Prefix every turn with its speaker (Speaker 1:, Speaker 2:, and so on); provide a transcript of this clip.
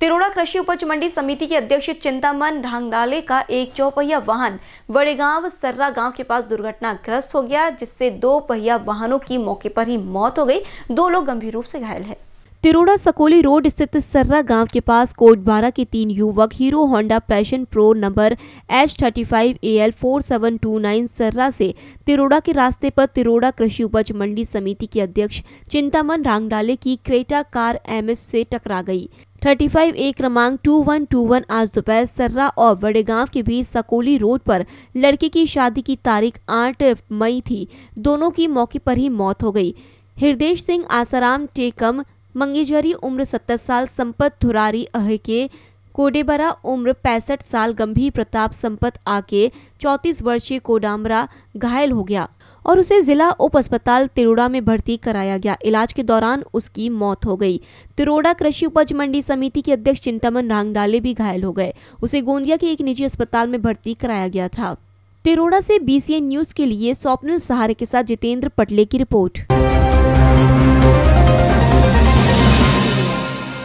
Speaker 1: तिरोड़ा कृषि उपज मंडी समिति के अध्यक्ष चिंतामन ढांगडाले का एक चौपहिया वाहन वड़ेगांव सर्रा गांव के पास दुर्घटनाग्रस्त हो गया जिससे दो पहिया वाहनों की मौके पर ही मौत हो गई दो लोग गंभीर रूप से घायल है तिरोड़ा सकोली रोड स्थित सर्रा गांव के पास कोटबारा के तीन युवक Hero Honda Passion Pro number H thirty five A L four seven two nine Sarra से तिरोड़ा के रास्ते पर तिरोड़ा कृषि उपज मंडी समिति के अध्यक्ष चिंतामन रांगडाले की क्रेटा कार एमएस से टकरा गई 35 ए क्रमांक 2121 आज दोपहर सर्रा और बड़ेगांव के बीच सकोली रोड पर लड़के की शादी की तारीख 8 मई थी दोनों की मौके पर ही मौत हो गई हृदय सिंह आसाराम टेकम मंगेजरी उम्र 70 साल संपत धुरारी अह के कोडेबरा उम्र पैंसठ साल गंभीर प्रताप संपत आके 34 वर्षीय कोडामरा घायल हो गया और उसे जिला उप अस्पताल तिरोड़ा में भर्ती कराया गया इलाज के दौरान उसकी मौत हो गई तिरोड़ा कृषि उपज मंडी समिति के अध्यक्ष चिंतामन रांगडाले भी घायल हो गए उसे गोंदिया के एक निजी अस्पताल में भर्ती कराया गया था तिरोड़ा से बीसीएन न्यूज के लिए स्वप्निल सहारे के साथ जितेंद्र पटले की रिपोर्ट